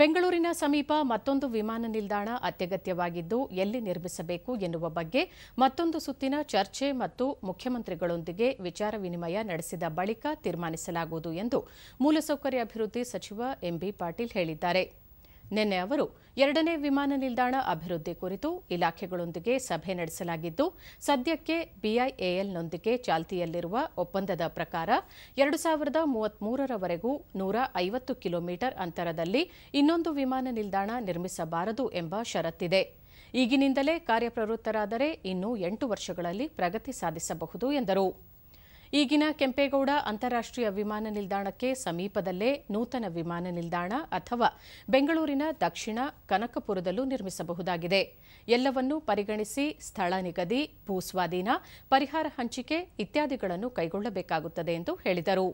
ಬೆಂಗಳೂರಿನ ಸಮೀಪ ಮತ್ತೊಂದು ವಿಮಾನ ನಿಲ್ದಾಣ ಅತ್ಯಗತ್ಯವಾಗಿದ್ದು ಎಲ್ಲಿ ನಿರ್ಮಿಸಬೇಕು ಎನ್ನುವ ಬಗ್ಗೆ ಮತ್ತೊಂದು ಸುತ್ತಿನ ಚರ್ಚೆ ಮತ್ತು ಮುಖ್ಯಮಂತ್ರಿಗಳೊಂದಿಗೆ ವಿಚಾರ ವಿನಿಮಯ ನಡೆಸಿದ ಬಳಿಕ ತೀರ್ಮಾನಿಸಲಾಗುವುದು ಎಂದು ಮೂಲಸೌಕರ್ಯ ಅಭಿವೃದ್ಧಿ ಸಚಿವ ಎಂಬಿ ಪಾಟೀಲ್ ಹೇಳಿದ್ದಾರೆ ನಿನ್ನೆ ಅವರು ಎರಡನೇ ವಿಮಾನ ನಿಲ್ದಾಣ ಅಭಿವೃದ್ಧಿ ಕುರಿತು ಇಲಾಖೆಗಳೊಂದಿಗೆ ಸಭೆ ನಡೆಸಲಾಗಿದ್ದು ಸದ್ಯಕ್ಕೆ ಬಿಐಎಎಲ್ನೊಂದಿಗೆ ಚಾಲ್ತಿಯಲ್ಲಿರುವ ಒಪ್ಪಂದದ ಪ್ರಕಾರ ಎರಡು ಸಾವಿರದ ಮೂವತ್ಮೂರರವರೆಗೂ ನೂರ ಐವತ್ತು ಕಿಲೋಮೀಟರ್ ಅಂತರದಲ್ಲಿ ಇನ್ನೊಂದು ವಿಮಾನ ನಿಲ್ದಾಣ ನಿರ್ಮಿಸಬಾರದು ಎಂಬ ಷರತ್ತಿದೆ ಈಗಿನಿಂದಲೇ ಕಾರ್ಯಪ್ರವೃತ್ತರಾದರೆ ಇನ್ನೂ ಎಂಟು ವರ್ಷಗಳಲ್ಲಿ ಪ್ರಗತಿ ಸಾಧಿಸಬಹುದು ಎಂದರು ಈಗಿನ ಕೆಂಪೇಗೌಡ ಅಂತಾರಾಷ್ಟ್ರೀಯ ವಿಮಾನ ನಿಲ್ದಾಣಕ್ಕೆ ಸಮೀಪದಲ್ಲೇ ನೂತನ ವಿಮಾನ ನಿಲ್ದಾಣ ಅಥವಾ ಬೆಂಗಳೂರಿನ ದಕ್ಷಿಣ ಕನಕಪುರದಲ್ಲೂ ನಿರ್ಮಿಸಬಹುದಾಗಿದೆ ಎಲ್ಲವನ್ನೂ ಪರಿಗಣಿಸಿ ಸ್ಥಳ ನಿಗದಿ ಭೂಸ್ವಾಧೀನ ಪರಿಹಾರ ಹಂಚಿಕೆ ಇತ್ಯಾದಿಗಳನ್ನು ಕೈಗೊಳ್ಳಬೇಕಾಗುತ್ತದೆ ಎಂದು ಹೇಳಿದರು